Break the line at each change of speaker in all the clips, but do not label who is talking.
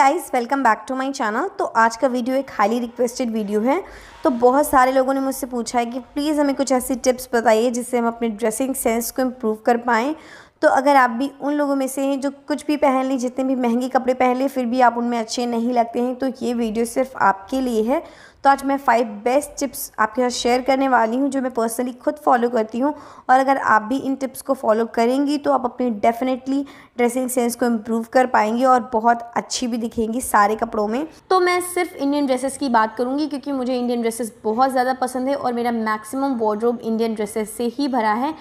guys welcome back to my channel तो आज का वीडियो एक हाईली रिक्वेस्टेड वीडियो है तो बहुत सारे लोगों ने मुझसे पूछा है कि प्लीज़ हमें कुछ ऐसी टिप्स बताइए जिससे हम अपने ड्रेसिंग सेंस को इम्प्रूव कर पाएँ तो अगर आप भी उन लोगों में से हैं जो कुछ भी पहन लें जितने भी महंगे कपड़े पहन लें फिर भी आप उनमें अच्छे नहीं लगते हैं तो ये वीडियो सिर्फ आपके लिए है तो आज मैं फ़ाइव बेस्ट टिप्स आपके साथ शेयर करने वाली हूँ जो मैं पर्सनली खुद फॉलो करती हूँ और अगर आप भी इन टिप्स को फॉलो करेंगी तो आप अपनी डेफिनेटली ड्रेसिंग सेंस को इम्प्रूव कर पाएंगी और बहुत अच्छी भी दिखेंगी सारे कपड़ों में तो मैं सिर्फ इंडियन ड्रेसेस की बात करूँगी क्योंकि मुझे इंडियन ड्रेसेस बहुत ज़्यादा पसंद है और मेरा मैक्सिमम वार्ड्रोब इंडियन ड्रेसेस से ही भरा है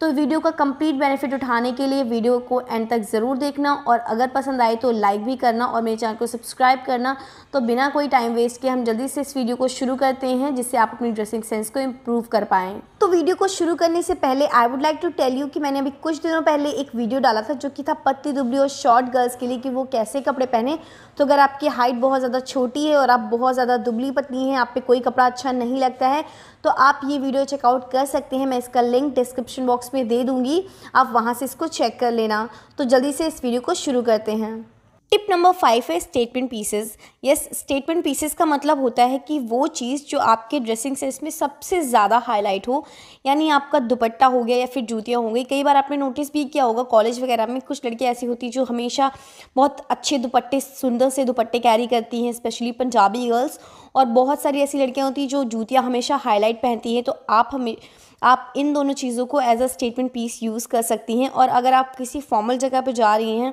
तो वीडियो का कंप्लीट बेनिफिट उठाने के लिए वीडियो को एंड तक ज़रूर देखना और अगर पसंद आए तो लाइक भी करना और मेरे चैनल को सब्सक्राइब करना तो बिना कोई टाइम वेस्ट के हम जल्दी से इस वीडियो को शुरू करते हैं जिससे आप अपनी ड्रेसिंग सेंस को इम्प्रूव कर पाएँ तो वीडियो को शुरू करने से पहले I would like to tell you कि मैंने अभी कुछ दिनों पहले एक वीडियो डाला था जो कि था पत्ती दुबली और शॉर्ट गर्ल्स के लिए कि वो कैसे कपड़े पहने तो अगर आपकी हाइट बहुत ज़्यादा छोटी है और आप बहुत ज़्यादा दुबली पत्नी हैं आप पे कोई कपड़ा अच्छा नहीं लगता है तो आप ये वीडियो चेकआउट कर सकते हैं मैं इसका लिंक डिस्क्रिप्शन बॉक्स बॉक्स में दे दूंगी आप वहाँ से इसको चेक कर लेना तो जल्दी से इस वीडियो को शुरू करते हैं टिप नंबर फाइव है statement pieces yes statement pieces का मतलब होता है कि वो चीज़ जो आपके ड्रेसिंग सेंस में सबसे ज़्यादा हाईलाइट हो यानी आपका दुपट्टा हो गया या फिर जूतियाँ हो गई कई बार आपने नोटिस भी किया होगा कॉलेज वगैरह में कुछ लड़कियाँ ऐसी होती जो हमेशा बहुत अच्छे दुपट्टे सुंदर से दुपट्टे कैरी करती हैं स्पेशली पंजाबी गर्ल्स और बहुत सारी ऐसी लड़कियाँ होती जो जूतियाँ हमेशा हाईलाइट पहनती हैं तो आप हमें आप इन दोनों चीज़ों को as a statement piece use कर सकती हैं और अगर आप किसी फॉर्मल जगह पर जा रही हैं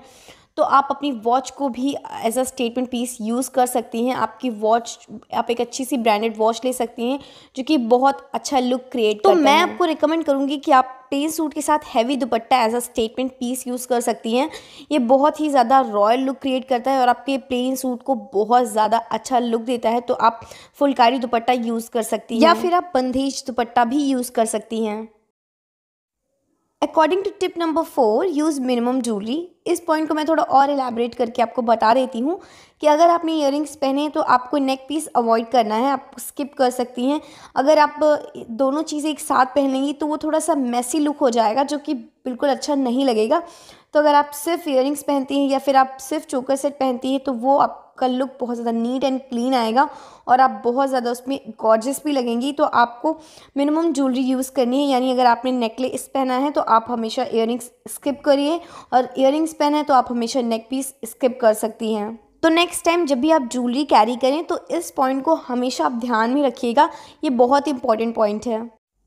तो आप अपनी वॉच को भी as a statement piece use कर सकती हैं आपकी वॉच आप एक अच्छी सी ब्रांडेड वॉच ले सकती हैं जो कि बहुत अच्छा लुक क्रिएट तो मैं आपको रिकमेंड करूँगी कि आप प्लेन सूट के साथ heavy dupatta as a statement piece use कर सकती हैं ये बहुत ही ज़्यादा रॉयल लुक क्रिएट करता है और आपके प्लेन सूट को बहुत ज़्यादा अच्छा लुक देता है तो आप फुलकारी दुपट्टा यूज़ कर सकती हैं या फिर आप बंदेज दुपट्टा भी यूज़ कर सकती हैं according to tip number four use minimum jewellery इस पॉइंट को मैं थोड़ा और एलैबरेट करके आपको बता देती हूँ कि अगर आपने ईयरिंग्स पहने तो आपको नेक पीस अवॉइड करना है आप स्किप कर सकती हैं अगर आप दोनों चीज़ें एक साथ पहनेंगी तो वो थोड़ा सा मैसी लुक हो जाएगा जो कि बिल्कुल अच्छा नहीं लगेगा तो अगर आप सिर्फ ईयरिंग्स पहनती हैं या फिर आप सिर्फ चोकर सेट पहनती हैं तो वो आप आपका लुक बहुत ज़्यादा नीट एंड क्लीन आएगा और आप बहुत ज़्यादा उसमें गॉर्जस भी लगेंगी तो आपको मिनिमम ज्वेलरी यूज़ करनी है यानी अगर आपने नेकलेस पहना है तो आप हमेशा इयर स्किप करिए और इयर पहना है तो आप हमेशा नेक पीस स्किप कर सकती हैं तो नेक्स्ट टाइम जब भी आप ज्वेलरी कैरी करें तो इस पॉइंट को हमेशा आप ध्यान में रखिएगा ये बहुत इंपॉर्टेंट पॉइंट है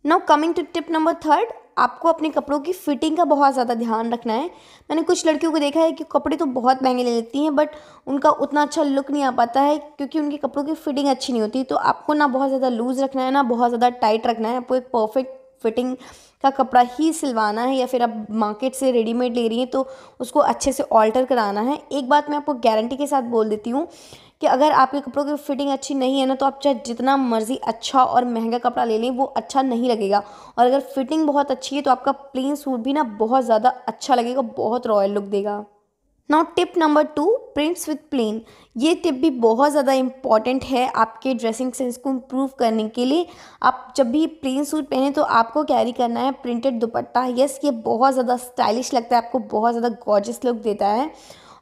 now coming to tip number third आपको अपने कपड़ों की फ़िटिंग का बहुत ज़्यादा ध्यान रखना है मैंने कुछ लड़कियों को देखा है कि कपड़े तो बहुत महंगे ले लेती हैं बट उनका उतना अच्छा लुक नहीं आ पाता है क्योंकि उनके कपड़ों की फ़िटिंग अच्छी नहीं होती तो आपको ना बहुत ज़्यादा लूज़ रखना है ना बहुत ज़्यादा टाइट रखना है आपको एक परफेक्ट फिटिंग का कपड़ा ही सिलवाना है या फिर आप मार्केट से रेडीमेड ले रही हैं तो उसको अच्छे से ऑल्टर कराना है एक बात मैं आपको गारंटी के साथ बोल देती हूँ कि अगर आपके कपड़ों की फिटिंग अच्छी नहीं है ना तो आप चाहे जितना मर्ज़ी अच्छा और महंगा कपड़ा ले लें वो अच्छा नहीं लगेगा और अगर फिटिंग बहुत अच्छी है तो आपका प्लेन सूट भी ना बहुत ज़्यादा अच्छा लगेगा बहुत रॉयल लुक देगा now tip number two prints with plain ये टिप भी बहुत ज़्यादा इंपॉर्टेंट है आपके ड्रेसिंग सेंस को इम्प्रूव करने के लिए आप जब भी प्लेन सूट पहने तो आपको कैरी करना है प्रिंटेड दुपट्टा यस ये बहुत ज़्यादा स्टाइलिश लगता है आपको बहुत ज़्यादा गॉर्जस लुक देता है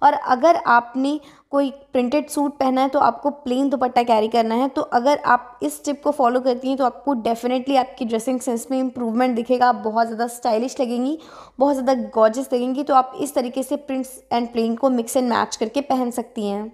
और अगर आपने कोई प्रिंटेड सूट पहना है तो आपको प्लेन दुपट्टा कैरी करना है तो अगर आप इस टिप को फॉलो करती हैं तो आपको डेफिनेटली आपकी ड्रेसिंग सेंस में इम्प्रूवमेंट दिखेगा आप बहुत ज़्यादा स्टाइलिश लगेंगी बहुत ज़्यादा गॉर्जस लगेंगी तो आप इस तरीके से प्रिंट्स एंड प्लेन को मिक्स एंड मैच करके पहन सकती हैं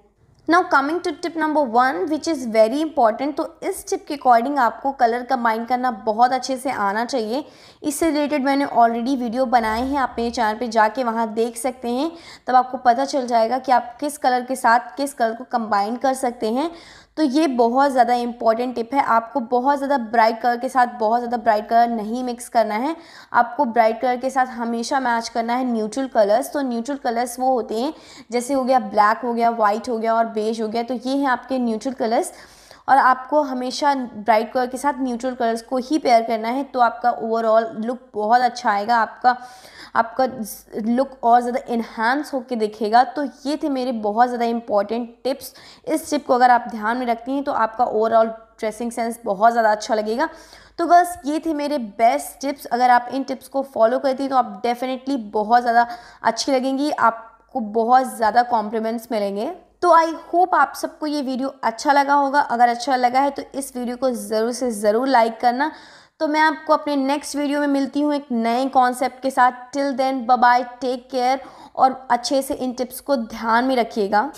now coming to tip number one which is very important तो इस टिप के अकॉर्डिंग आपको कलर कंबाइन करना बहुत अच्छे से आना चाहिए इससे रिलेटेड मैंने ऑलरेडी वीडियो बनाए हैं आप मेरे चैनल पे जाके वहाँ देख सकते हैं तब आपको पता चल जाएगा कि आप किस कलर के साथ किस कलर को कंबाइन कर सकते हैं तो ये बहुत ज़्यादा इंपॉर्टेंट टिप है आपको बहुत ज़्यादा ब्राइट कलर के साथ बहुत ज़्यादा ब्राइट कलर नहीं मिक्स करना है आपको ब्राइट कलर के साथ हमेशा मैच करना है न्यूट्रल कलर्स तो न्यूट्रल कलर्स वो होते हैं जैसे हो गया ब्लैक हो गया वाइट हो गया और बेज हो गया तो ये हैं आपके न्यूट्रल कलर्स और आपको हमेशा ब्राइट कलर के साथ न्यूट्रल कलर्स को ही पेयर करना है तो आपका ओवरऑल लुक बहुत अच्छा आएगा आपका आपका लुक और ज़्यादा इन्हांस होकर दिखेगा तो ये थे मेरे बहुत ज़्यादा इंपॉर्टेंट टिप्स इस टिप को अगर आप ध्यान में रखती हैं तो आपका ओवरऑल ड्रेसिंग सेंस बहुत ज़्यादा अच्छा लगेगा तो बस ये थे मेरे बेस्ट टिप्स अगर आप इन टिप्स को फॉलो करती हैं तो आप डेफिनेटली बहुत ज़्यादा अच्छी लगेंगी आपको बहुत ज़्यादा कॉम्प्लीमेंट्स मिलेंगे तो आई होप आप सबको ये वीडियो अच्छा लगा होगा अगर अच्छा लगा है तो इस वीडियो को ज़रूर से ज़रूर लाइक करना तो मैं आपको अपने नेक्स्ट वीडियो में मिलती हूँ एक नए कॉन्सेप्ट के साथ till then bye take care और अच्छे से इन टिप्स को ध्यान में रखिएगा